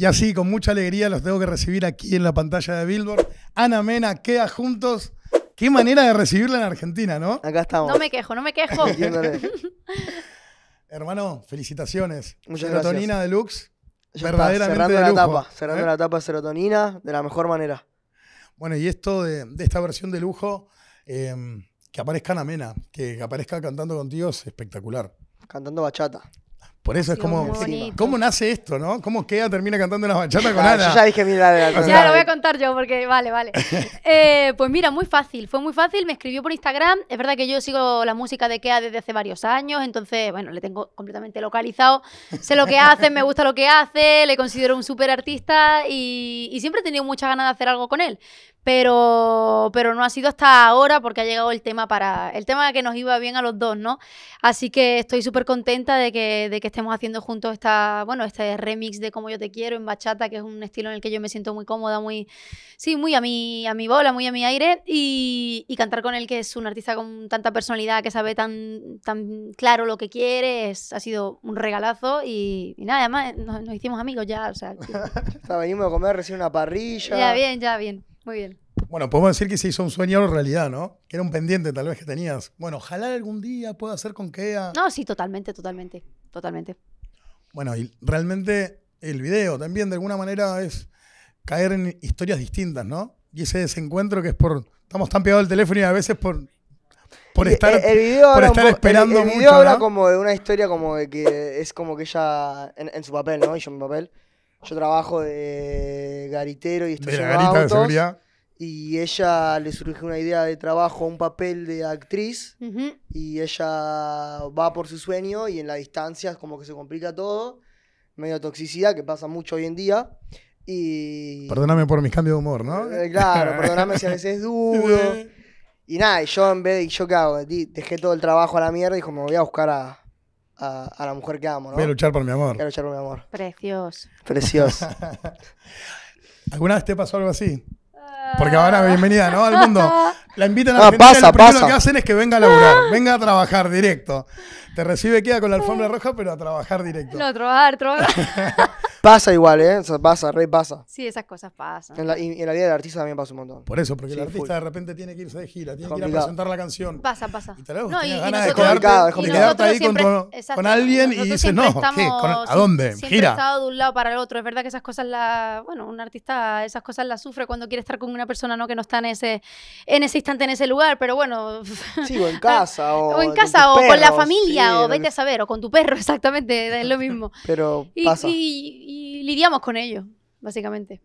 Y así, con mucha alegría, los tengo que recibir aquí en la pantalla de Billboard. Ana Mena, queda juntos. Qué manera de recibirla en Argentina, ¿no? Acá estamos. No me quejo, no me quejo. Hermano, felicitaciones. Muchas Serotonina Deluxe. verdaderamente cerrando de lujo, la tapa, cerrando la tapa ¿eh? serotonina de la mejor manera. Bueno, y esto de, esta versión de lujo, em, que aparezca Ana Mena, que, que aparezca cantando contigo es espectacular. Cantando bachata. Por eso es como, ¿cómo nace esto, no? ¿Cómo Kea termina cantando una bachata con Ana? Yo ya dije, mira, Ya lo voy a contar yo, porque vale, vale. Eh, pues mira, muy fácil, fue muy fácil, me escribió por Instagram. Es verdad que yo sigo la música de Kea desde hace varios años, entonces, bueno, le tengo completamente localizado. Sé lo que hace, me gusta lo que hace, le considero un súper artista y, y siempre he tenido muchas ganas de hacer algo con él pero, pero no ha sido hasta ahora porque ha llegado el tema para el tema que nos iba bien a los dos, ¿no? Así que estoy súper contenta de que, de que estemos haciendo juntos esta, bueno, este remix de Como yo te quiero en bachata, que es un estilo en el que yo me siento muy cómoda, muy, sí, muy a mi, a mi bola, muy a mi aire, y, cantar con él, que es un artista con tanta personalidad, que sabe tan, tan claro lo que quiere, ha sido un regalazo y, nada, además eh, nos, hicimos amigos ya, o sea. venimos a comer recién una parrilla. Ya bien, ya bien, muy bien. Bueno, podemos decir que se hizo un sueño en realidad, ¿no? Que era un pendiente tal vez que tenías. Bueno, ojalá algún día pueda hacer con que... No, sí, totalmente, totalmente totalmente. Bueno, y realmente el video también de alguna manera es caer en historias distintas, ¿no? Y ese desencuentro que es por. Estamos tan pegados al teléfono y a veces por. Por estar, el, video esperando mucho. El, video habla como de una historia como de que es como que ella. En, su papel, ¿no? Y yo en mi papel. Yo trabajo de garitero y estoy de la y ella le surge una idea de trabajo, un papel de actriz, y ella va por su sueño y en la distancia es como que se complica todo, medio toxicidad que pasa mucho hoy en día. Y... Perdóname por mis cambios de humor, ¿no? Eh, claro, perdóname si a veces es duro. Y nada, yo en vez de, ¿yo qué hago? Dejé todo el trabajo a la mierda y dije, me voy a buscar a, a, la mujer que amo, ¿no? Voy a luchar por mi amor. Voy luchar por mi amor. Precioso. Precioso. ¿Alguna vez te pasó algo así? Porque ahora ah. bienvenida, ¿no? Al mundo. La invitan a ah, Argentina pasa, lo primero que hacen es que venga a laburar, ah. venga a trabajar directo. Te recibe, queda con la alfombra ah. roja, pero a trabajar directo. No, a trabajar, trabajar. Pasa igual, ¿eh? O sea, pasa, re pasa. Sí, esas cosas pasan. En la, y en la vida del artista también pasa un montón. Por eso, porque el artista de repente tiene que irse de gira, tiene que ir a presentar la canción. Pasa, pasa. Y no, y, y ganas nosotros, de quedarte, ahí con, alguien y dices, no, ¿qué? ¿A dónde? Siempre gira. estado de un lado para el otro. Es verdad que esas cosas, la, bueno, un artista esas cosas las sufre cuando quiere estar con una persona no que no está en ese, en ese instante, en ese lugar, pero bueno. Sí, o en casa. o, en casa, o con, la familia, o vete a saber, o con tu perro, exactamente, es lo mismo. Pero pasa lidiamos con ello, básicamente.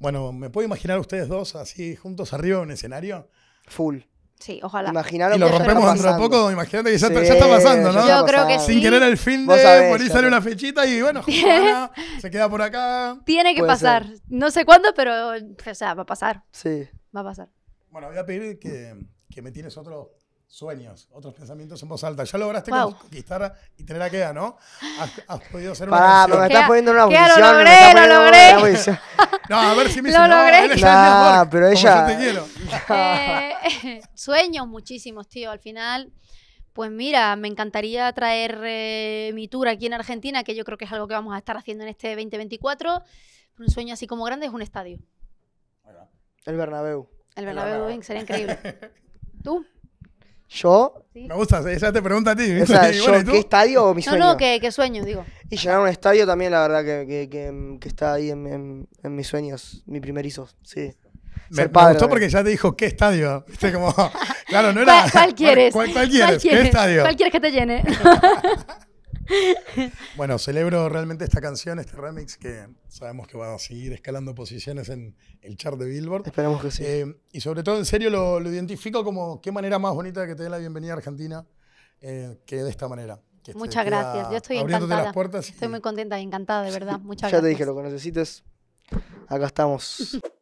Bueno, me puedo imaginar ustedes dos así juntos arriba en un escenario. Full. Sí, ojalá. y lo rompemos dentro de poco, imagínate que ya, está, pasando, ¿no? Yo creo que sí. Sin querer el fin de por ahí sale una fechita y bueno, se queda por acá. Tiene que pasar. No sé cuándo, pero o sea, va a pasar. Sí. Va a pasar. Bueno, voy a pedir que, que me tienes otro sueños, otros pensamientos en voz alta. Ya lograste conquistar y tener a queda, ¿no? Has, podido hacer una pero me estás poniendo una audición. lo logré, lo logré. No, a ver si me Lo logré. No, pero ella... Eh, sueños muchísimos, tío. Al final... Pues mira, me encantaría traer eh, mi tour aquí en Argentina, que yo creo que es algo que vamos a estar haciendo en este 2024. Un sueño así como grande es un estadio. El Bernabéu. El Bernabéu, El Bernabéu. Eh, sería increíble. ¿Tú? Yo. Me gusta, esa te pregunta a ti. ¿Qué estadio o mis sueños? No, no, ¿qué sueños, digo. Y llegar a un estadio también, la verdad, que, que, que, que está ahí en, en, en, mis sueños, mi primerizo, sí. Me, gustó porque ya te dijo qué estadio. Viste como. Claro, no era. ¿Cuál, quieres? ¿Qué estadio? ¿Cuál quieres que te llene? bueno, celebro realmente esta canción, este remix, que sabemos que va a seguir escalando posiciones en el chart de Billboard. Esperamos que sí. Eh, y sobre todo, en serio, lo, identifico como qué manera más bonita que te dé la bienvenida a Argentina eh, que de esta manera. Muchas gracias. Yo estoy encantada. estoy muy contenta encantada, de verdad. Muchas gracias. Ya te dije, lo que necesites, acá estamos.